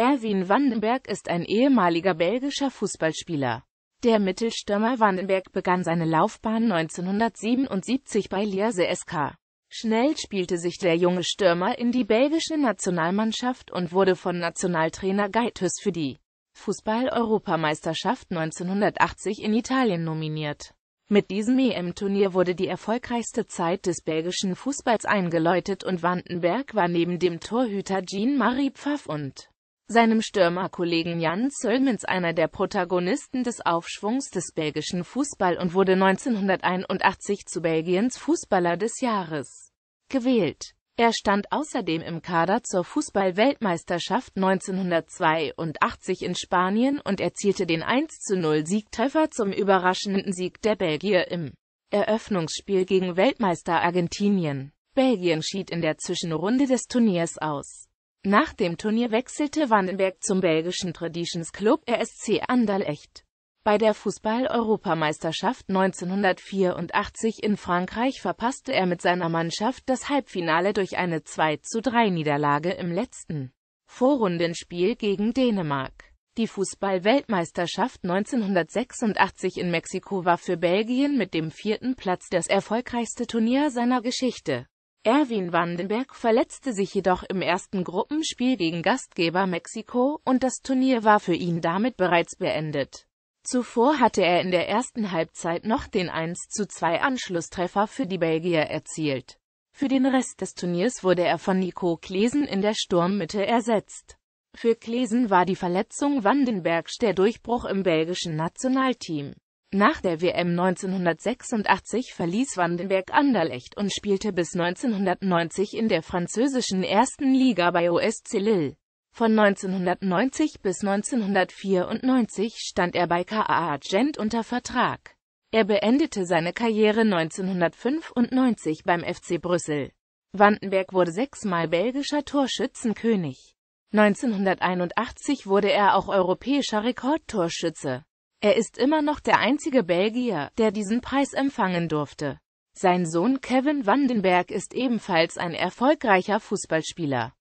Erwin Vandenberg ist ein ehemaliger belgischer Fußballspieler. Der Mittelstürmer Vandenberg begann seine Laufbahn 1977 bei Lierse SK. Schnell spielte sich der junge Stürmer in die belgische Nationalmannschaft und wurde von Nationaltrainer Gaitus für die Fußball-Europameisterschaft 1980 in Italien nominiert. Mit diesem EM-Turnier wurde die erfolgreichste Zeit des belgischen Fußballs eingeläutet und Vandenberg war neben dem Torhüter Jean-Marie Pfaff und seinem Stürmerkollegen Jan Sölmens einer der Protagonisten des Aufschwungs des belgischen Fußball und wurde 1981 zu Belgiens Fußballer des Jahres gewählt. Er stand außerdem im Kader zur Fußballweltmeisterschaft 1982 in Spanien und erzielte den 1-0-Siegtreffer zu zum überraschenden Sieg der Belgier im Eröffnungsspiel gegen Weltmeister Argentinien. Belgien schied in der Zwischenrunde des Turniers aus. Nach dem Turnier wechselte Vandenberg zum belgischen Traditions Club RSC Anderlecht. Bei der Fußball-Europameisterschaft 1984 in Frankreich verpasste er mit seiner Mannschaft das Halbfinale durch eine 2 3 Niederlage im letzten Vorrundenspiel gegen Dänemark. Die Fußball-Weltmeisterschaft 1986 in Mexiko war für Belgien mit dem vierten Platz das erfolgreichste Turnier seiner Geschichte. Erwin Vandenberg verletzte sich jedoch im ersten Gruppenspiel gegen Gastgeber Mexiko und das Turnier war für ihn damit bereits beendet. Zuvor hatte er in der ersten Halbzeit noch den 1 zu 2 Anschlusstreffer für die Belgier erzielt. Für den Rest des Turniers wurde er von Nico Klesen in der Sturmmitte ersetzt. Für Klesen war die Verletzung Vandenbergs der Durchbruch im belgischen Nationalteam. Nach der WM 1986 verließ Vandenberg Anderlecht und spielte bis 1990 in der französischen ersten Liga bei OSC Lille. Von 1990 bis 1994 stand er bei KA Argent unter Vertrag. Er beendete seine Karriere 1995 beim FC Brüssel. Vandenberg wurde sechsmal belgischer Torschützenkönig. 1981 wurde er auch europäischer Rekordtorschütze. Er ist immer noch der einzige Belgier, der diesen Preis empfangen durfte. Sein Sohn Kevin Vandenberg ist ebenfalls ein erfolgreicher Fußballspieler.